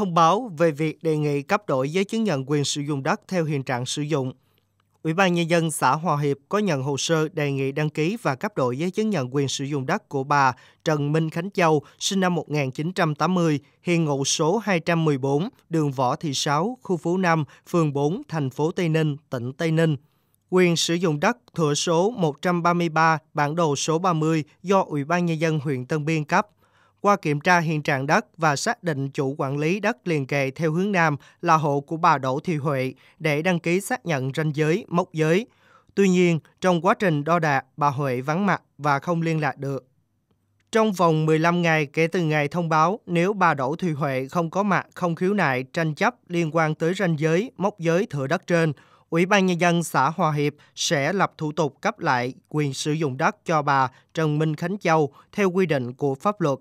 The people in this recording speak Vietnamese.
thông báo về việc đề nghị cấp đổi giấy chứng nhận quyền sử dụng đất theo hiện trạng sử dụng. Ủy ban Nhân dân xã Hòa Hiệp có nhận hồ sơ đề nghị đăng ký và cấp đổi giấy chứng nhận quyền sử dụng đất của bà Trần Minh Khánh Châu, sinh năm 1980, hiện ngụ số 214, đường Võ Thị Sáu, khu phố 5, phường 4, thành phố Tây Ninh, tỉnh Tây Ninh. Quyền sử dụng đất thửa số 133, bản đồ số 30 do Ủy ban Nhân dân huyện Tân Biên cấp – qua kiểm tra hiện trạng đất và xác định chủ quản lý đất liền kề theo hướng Nam là hộ của bà Đỗ Thị Huệ để đăng ký xác nhận ranh giới, mốc giới. Tuy nhiên, trong quá trình đo đạc, bà Huệ vắng mặt và không liên lạc được. Trong vòng 15 ngày kể từ ngày thông báo, nếu bà Đỗ Thị Huệ không có mặt, không khiếu nại, tranh chấp liên quan tới ranh giới, mốc giới thửa đất trên, Ủy ban Nhân dân xã Hòa Hiệp sẽ lập thủ tục cấp lại quyền sử dụng đất cho bà Trần Minh Khánh Châu theo quy định của pháp luật.